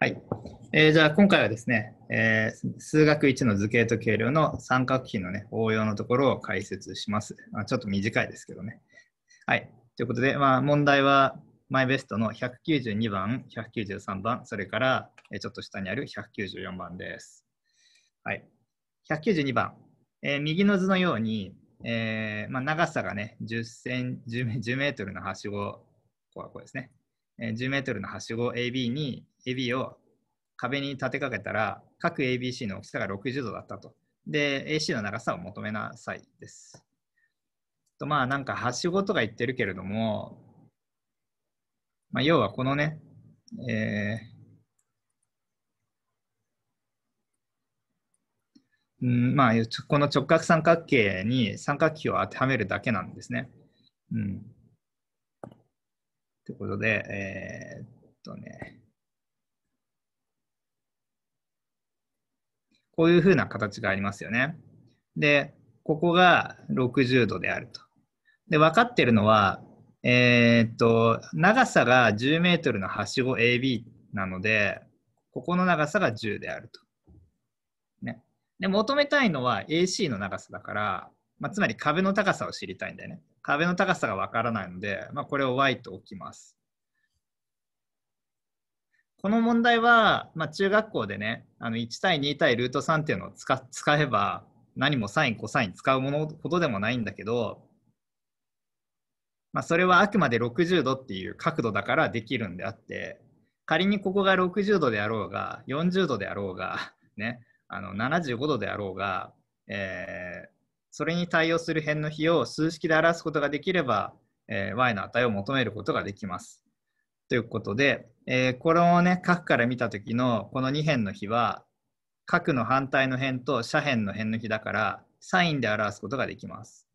はい。えー、じゃあ今回はですね、えー、数学1の図形と計量の三角比のね、応用のところを解説します。まあ、ちょっと短いですけどね。はい。ということで、まあ、問題はマイベストの192番、193番、それから、えちょっと下にある194番です。はい。192番。えー、右の図のように、えー、まあ、長さがね、10, セン 10, 10メートルのはしご、ここはこうですね。10メートルのはしご AB に AB を壁に立てかけたら、各 ABC の大きさが60度だったと。で、AC の長さを求めなさいです。とまあなんかはしごとか言ってるけれども、まあ、要はこのね、えー、うんまあ、この直角三角形に三角比を当てはめるだけなんですね。うん、ってことで、えー、っとね、こういうふうな形がありますよね。で、ここが60度であると。で、分かってるのは、えー、っと、長さが10メートルのはしご AB なので、ここの長さが10であると。ね。で、求めたいのは AC の長さだから、まあ、つまり壁の高さを知りたいんだよね。壁の高さがわからないので、まあ、これを Y と置きます。この問題は、まあ、中学校でね、あの1対2対ルート3っていうのを使使えば、何もサイン、コサイン使うものほどでもないんだけど、まあ、それはあくまで60度っていう角度だからできるんであって、仮にここが60度であろうが、40度であろうが、ね、あの75度であろうが、えー、それに対応する辺の比を数式で表すことができれば、えー、y の値を求めることができます。ということで、えー、これをね、角から見た時のこの2辺の比は、角の反対の辺と斜辺の辺の比だから、サインで表すことができます。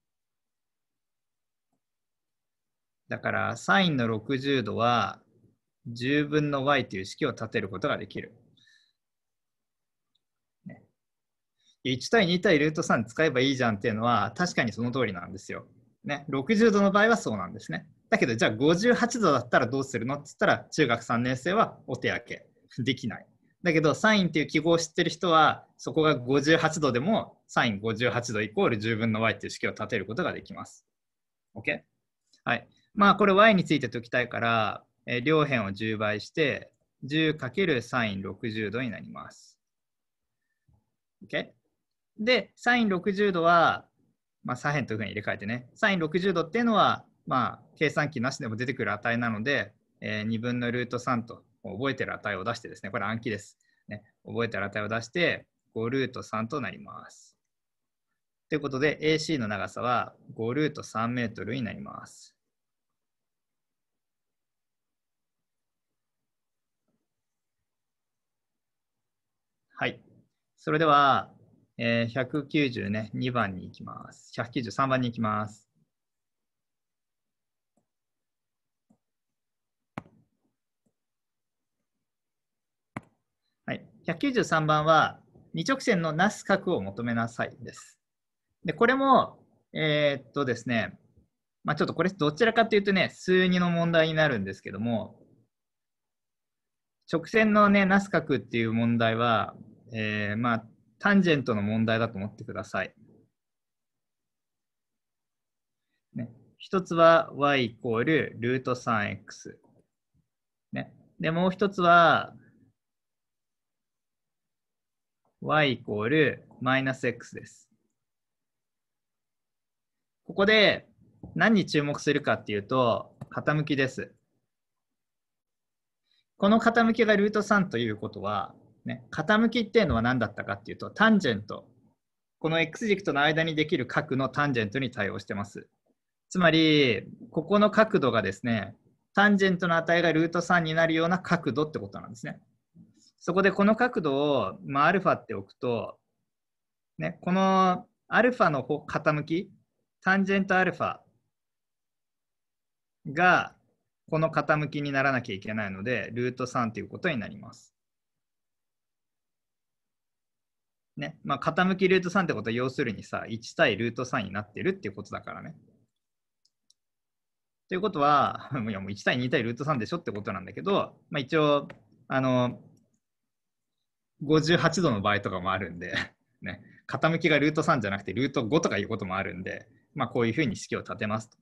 だから、サインの60度は、10分の y という式を立てることができる。ね、1対2対ルート3使えばいいじゃんっていうのは、確かにその通りなんですよ。ね、60度の場合はそうなんですね。だけど、じゃあ58度だったらどうするのって言ったら、中学3年生はお手上けできない。だけど、サインっていう記号を知ってる人は、そこが58度でも、サイン58度イコール10分の y っていう式を立てることができます。OK? はい。まあ、これ y について解きたいから、えー、両辺を10倍して、10× サイン60度になります。OK? で、サイン60度は、まあ、左辺というふうに入れ替えてね、サイン60度っていうのは、まあ、計算機なしでも出てくる値なので、えー、2分のルート3と覚えてる値を出してですね、これ暗記です。ね、覚えてる値を出して、5ルート3となります。ということで、AC の長さは5ルート3メートルになります。はい。それでは、えー、190ね、2番に行きます。193番に行きます。193番は、二直線のなす角を求めなさいです。で、これも、えー、っとですね、まあ、ちょっとこれどちらかというとね、数2の問題になるんですけども、直線のね、なす角っていう問題は、えー、まあ、タンジェントの問題だと思ってください。ね、一つは y イコールルート 3x。ね、で、もう一つは、y イコールマイナス x です。ここで何に注目するかっていうと、傾きです。この傾きがルート3ということは、ね、傾きっていうのは何だったかっていうと、タンジェント。この x 軸との間にできる角のタンジェントに対応してます。つまり、ここの角度がですね、タンジェントの値がルート3になるような角度ってことなんですね。そこでこの角度を、まあ、アルファって置くと、ね、このアルファの傾き、タンジェントアルファがこの傾きにならなきゃいけないので、ルート3ということになります。ね、まあ、傾きルート3ってことは要するにさ、1対ルート3になってるっていうことだからね。ということは、いやもう1対2対ルート3でしょってことなんだけど、まあ、一応、あの、58度の場合とかもあるんで ね、傾きがルート3じゃなくてルート5とかいうこともあるんで、まあ、こういうふうに式を立てますと。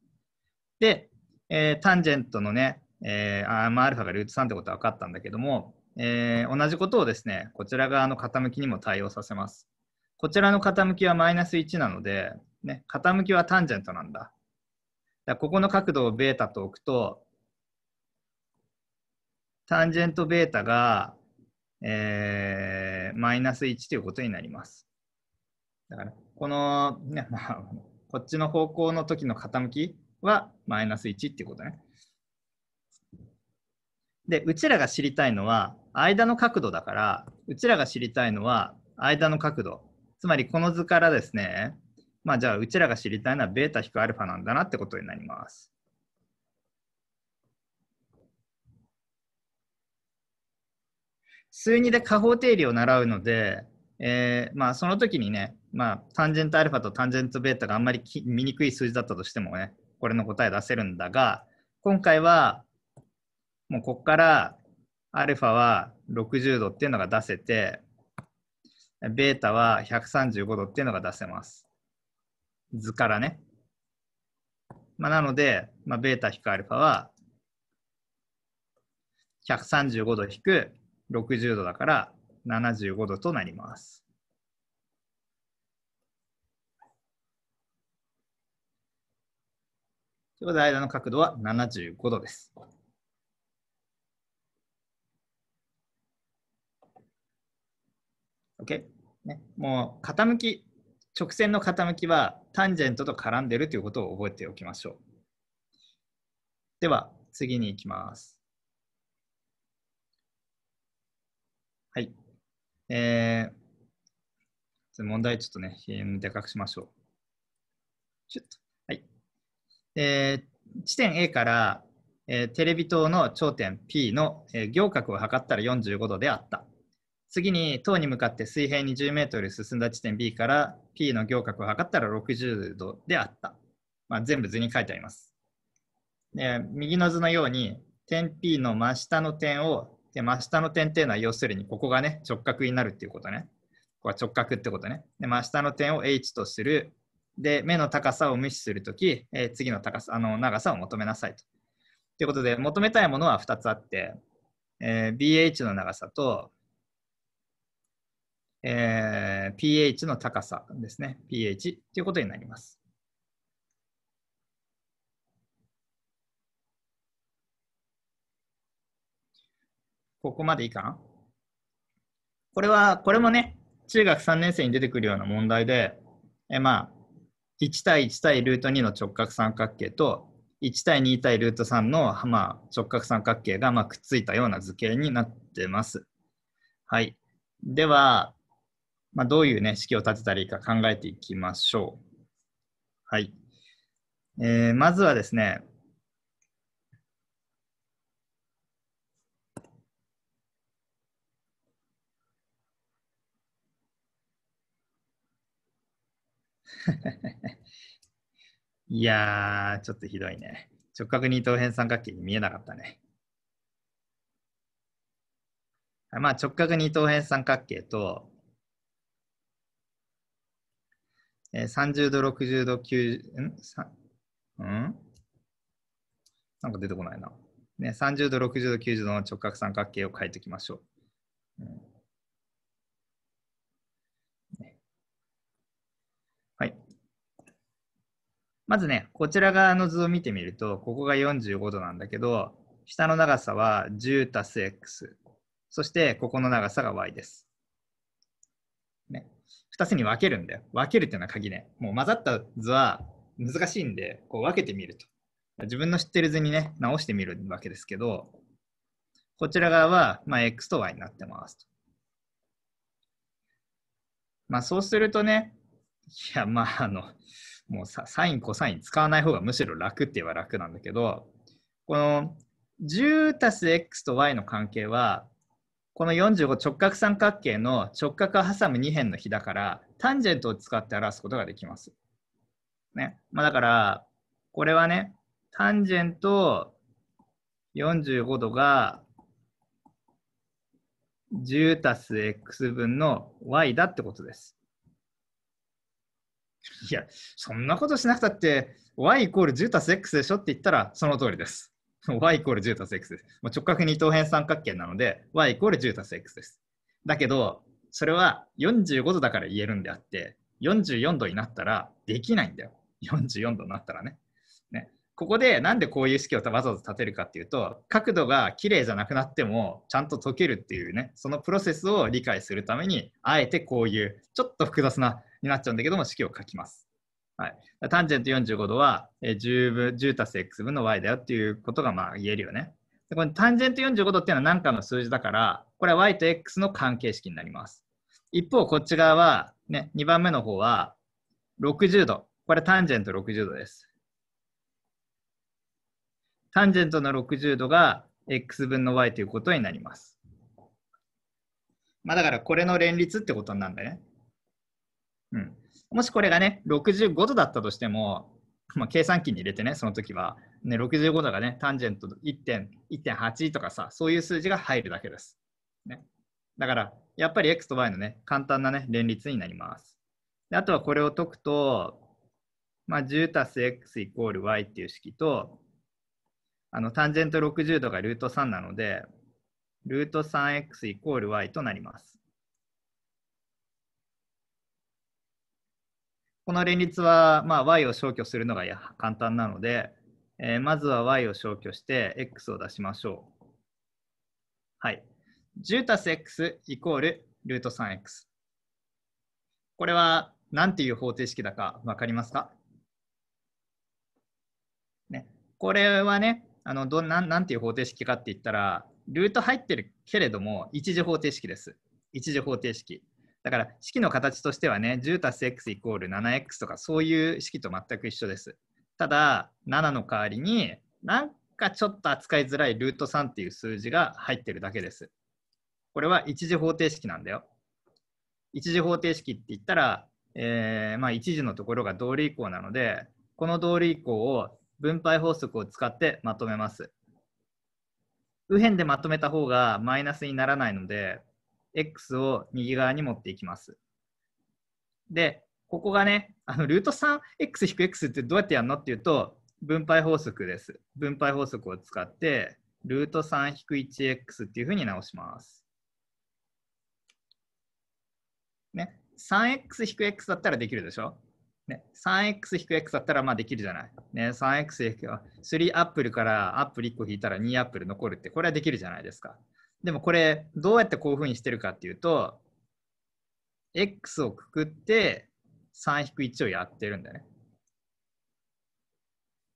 で、えー、タンジェントのね、えー、フ α がルート3ってことは分かったんだけども、えー、同じことをですね、こちら側の傾きにも対応させます。こちらの傾きはマイナス1なので、ね、傾きはタンジェントなんだ。だここの角度をベータと置くと、タンジェントベータがえマイナス1ということになります。だから、この、ね、まあ、こっちの方向の時の傾きはマイナス1っていうことね。で、うちらが知りたいのは、間の角度だから、うちらが知りたいのは、間の角度。つまり、この図からですね、まあ、じゃあ、うちらが知りたいのは、β-α なんだなってことになります。数2で加法定理を習うので、えー、まあ、その時にね、まあ、タンジェントアルファとタンジェントベータがあんまり見にくい数字だったとしてもね、これの答え出せるんだが、今回は、もうここからアルファは60度っていうのが出せて、ベータは135度っていうのが出せます。図からね。まあ、なので、まあ、ベータ引くアルファは135度引く60度だから75度となります。ということで、間の角度は75度です。OK? ね、もう傾き、直線の傾きはタンジェントと絡んでるということを覚えておきましょう。では、次に行きます。はい。えー、問題ちょっとね、でかくしましょう。ちょっと。はい。えー、地点 A から、えー、テレビ塔の頂点 P の、えー、行角を測ったら45度であった。次に塔に向かって水平2 0メートル進んだ地点 B から P の行角を測ったら60度であった。まあ、全部図に書いてあります。右の図のように点 P の真下の点をで、真下の点っていうのは要するにここがね、直角になるっていうことね。ここは直角ってことね。で、真下の点を h とする。で、目の高さを無視するとき、えー、次の高さ、あの長さを求めなさいと。ということで、求めたいものは2つあって、えー、BH の長さと、えー、pH の高さですね。pH ということになります。ここまでいいかなこれは、これもね、中学3年生に出てくるような問題で、えまあ、1対1対ルート2の直角三角形と、1対2対ルート3の、まあ、直角三角形が、まあ、くっついたような図形になってます。はい。では、まあ、どういうね、式を立てたらいいか考えていきましょう。はい。えー、まずはですね、いやー、ちょっとひどいね。直角二等辺三角形に見えなかったね。まあ、直角二等辺三角形と、えー、30度、60度、90、んうんなんか出てこないな。ね、30度、60度、90度の直角三角形を書いておきましょう。うんまずね、こちら側の図を見てみると、ここが45度なんだけど、下の長さは10たす x。そして、ここの長さが y です。ね。2つに分けるんだよ。分けるっていうのは鍵ね。もう混ざった図は難しいんで、こう分けてみると。自分の知ってる図にね、直してみるわけですけど、こちら側は、まあ、x と y になってますと。まあ、そうするとね、いや、まあ、あの、もうサイン、コサイン使わない方がむしろ楽って言えば楽なんだけど、この10たす x と y の関係は、この45直角三角形の直角を挟む2辺の比だから、タンジェントを使って表すことができます。ね。まあ、だから、これはね、タンジェント45度が10たす x 分の y だってことです。いや、そんなことしなくたって、y イコール10たす x でしょって言ったら、その通りです。y イコール10たす x です。もう直角二等辺三角形なので、y イコール10たす x です。だけど、それは45度だから言えるんであって、44度になったらできないんだよ。44度になったらね。ねここでなんでこういう式をわざわざ立てるかっていうと、角度が綺麗じゃなくなってもちゃんと解けるっていうね、そのプロセスを理解するために、あえてこういうちょっと複雑なになっちゃうんだけども、式を書きます。はい、タンジェント45度は、え10分、たす x 分の y だよっていうことがまあ言えるよね。でこのタンジェント45度っていうのは何かの数字だから、これは y と x の関係式になります。一方、こっち側は、ね、2番目の方は60度。これタンジェント60度です。タンジェントの60度が x 分の y ということになります。まあだからこれの連立ってことなんだね。うん、もしこれがね、65度だったとしても、まあ、計算機に入れてね、その時は、ね、65度がね、タンジェント1.8とかさ、そういう数字が入るだけです。ね、だから、やっぱり x と y のね、簡単なね、連立になります。であとはこれを解くと、まあ、10たす x イコール y っていう式と、あの、タンジェント60度がルート3なので、ルート 3x イコール y となります。この連立は、まあ、y を消去するのが簡単なので、えー、まずは y を消去して x を出しましょう。はい。10たす x イコールルート 3x。これは何ていう方程式だか分かりますか、ね、これはね、あのどんななんていう方程式かって言ったら、ルート入ってるけれども、一次方程式です。一次方程式。だから式の形としてはね 10+x イコール 7x とかそういう式と全く一緒です。ただ7の代わりになんかちょっと扱いづらいルート3っていう数字が入ってるだけです。これは一次方程式なんだよ。一次方程式って言ったら、えー、まあ一次のところが同類項なのでこの同類項を分配法則を使ってまとめます。右辺でまとめた方がマイナスにならないので x を右側に持っていきます。で、ここがね、あのルート 3x-x ってどうやってやるのっていうと、分配法則です。分配法則を使って、ルート 3-1x っていうふうに直します。ね、3x-x だったらできるでしょね、3x-x だったらまあできるじゃない。ね、3x-3 アップルからアップル1個引いたら2アップル残るって、これはできるじゃないですか。でもこれ、どうやってこういうふうにしてるかっていうと、x をくくって3-1をやってるんだね。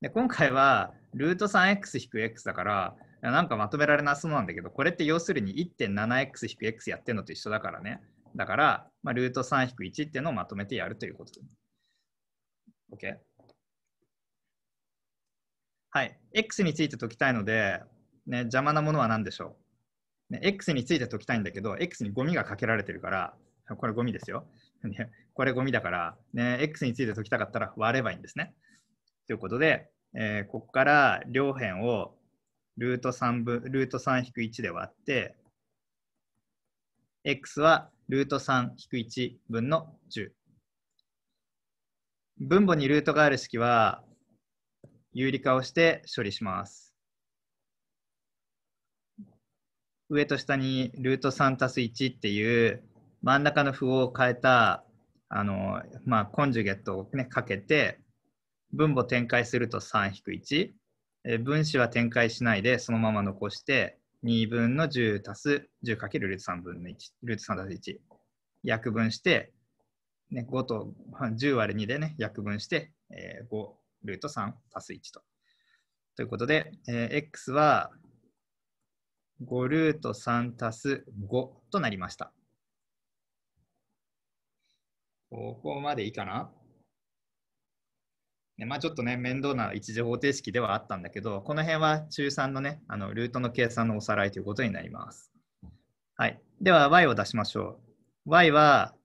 で今回は、ルート 3x-x だから、なんかまとめられなそうなんだけど、これって要するに 1.7x-x やってるのと一緒だからね。だから、まあ、ルート3-1っていうのをまとめてやるということ OK? はい。x について解きたいので、ね、邪魔なものは何でしょうね、X について解きたいんだけど、X にゴミがかけられてるから、これゴミですよ。ね、これゴミだから、ね、X について解きたかったら割ればいいんですね。ということで、えー、ここから両辺をルート3分、ルート3-1で割って、x はルート3-1分の10。分母にルートがある式は有理化をして処理します。上と下にルート3たす1っていう真ん中の符を変えたあの、まあ、コンジュゲットを、ね、かけて分母展開すると3-1え分子は展開しないでそのまま残して2分の10たす10かけるルート3分の1ルート3たす1約分して、ね、5と10割り2でね約分して、えー、5ルート3たす1と。ということで、えー、x は5ルート3す5となりました。ここまでいいかなまあ、ちょっとね、面倒な一次方程式ではあったんだけど、この辺は中3のね、あのルートの計算のおさらいということになります。はい。では、y を出しましょう。y は、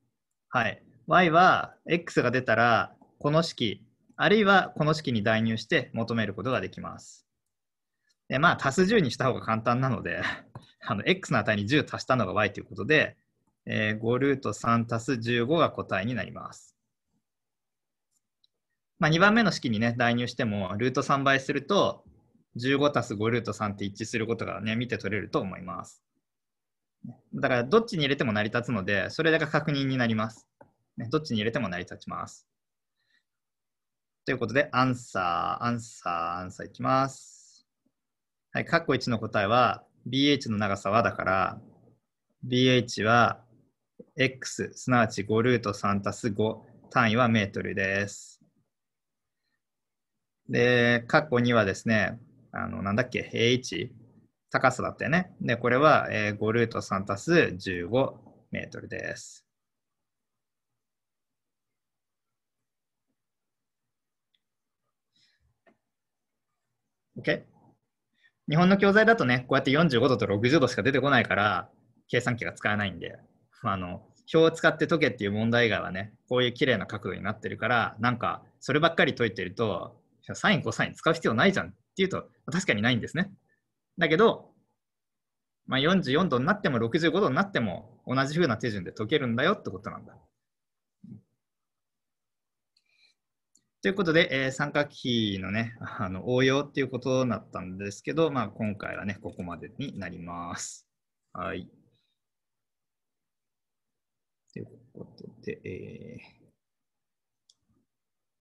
はい。y は、x が出たら、この式、あるいはこの式に代入して求めることができます。で、まあ、足す10にした方が簡単なので、あの x の値に10足したのが y ということで、えー、5ルート3足す15が答えになります。まあ、2番目の式にね、代入しても、ルート3倍すると、15足す5ルート3って一致することがね、見て取れると思います。だから、どっちに入れても成り立つので、それが確認になります。ね、どっちに入れても成り立ちます。ということで、アンサー、アンサー、アンサーいきます。はい、カッコ1の答えは BH の長さはだから BH は x すなわち5ルート3たす5単位はメートルです。で、カッコ2はですね、あのなんだっけ、AH 高さだったよね。で、これは5ルート3たす15メートルです。OK? 日本の教材だとね、こうやって45度と60度しか出てこないから、計算機が使えないんで、あの、表を使って解けっていう問題以外はね、こういう綺麗な角度になってるから、なんか、そればっかり解いてると、サイン、コサイン使う必要ないじゃんっていうと、確かにないんですね。だけど、まあ、44度になっても65度になっても同じ風な手順で解けるんだよってことなんだ。ということで、えー、三角比のね、あの応用っていうことだったんですけど、まあ、今回はね、ここまでになります。はい。ということで、えー